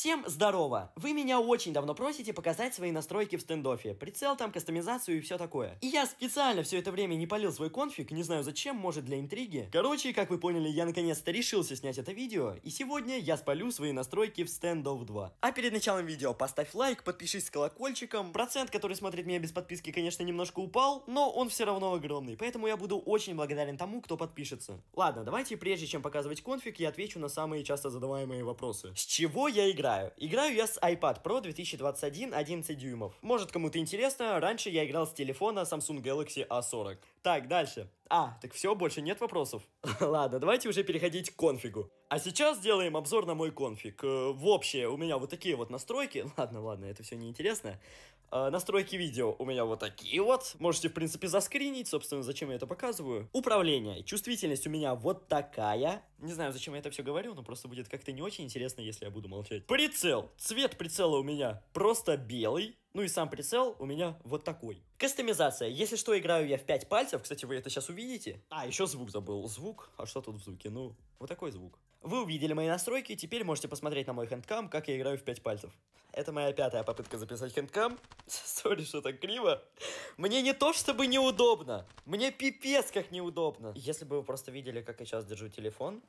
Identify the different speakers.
Speaker 1: Всем здорово! Вы меня очень давно просите показать свои настройки в стендофе, прицел там, кастомизацию и все такое. И я специально все это время не полил свой конфиг, не знаю зачем, может для интриги. Короче, как вы поняли, я наконец-то решился снять это видео, и сегодня я спалю свои настройки в стендов 2. А перед началом видео поставь лайк, подпишись с колокольчиком, процент, который смотрит меня без подписки, конечно, немножко упал, но он все равно огромный, поэтому я буду очень благодарен тому, кто подпишется. Ладно, давайте прежде чем показывать конфиг, я отвечу на самые часто задаваемые вопросы. С чего я играю? играю? Играю я с iPad Pro 2021 11 дюймов. Может кому-то интересно, раньше я играл с телефона Samsung Galaxy A40. Так, дальше. А, так все, больше нет вопросов. Ладно, давайте уже переходить к конфигу. А сейчас сделаем обзор на мой конфиг. Э, в общем, у меня вот такие вот настройки. Ладно, ладно, это все неинтересно. Э, настройки видео у меня вот такие вот. Можете, в принципе, заскринить, собственно, зачем я это показываю. Управление. Чувствительность у меня вот такая. Не знаю, зачем я это все говорю, но просто будет как-то не очень интересно, если я буду молчать. Прицел. Цвет прицела у меня просто белый. Ну и сам прицел у меня вот такой. Кастомизация. Если что, играю я в 5 пальцев. Кстати, вы это сейчас увидите. А, еще звук забыл. Звук? А что тут в звуке? Ну, вот такой звук. Вы увидели мои настройки, теперь можете посмотреть на мой хендкам, как я играю в 5 пальцев. Это моя пятая попытка записать хендкам. Сори, что так криво. Мне не то чтобы неудобно. Мне пипец как неудобно. Если бы вы просто видели, как я сейчас держу телефон.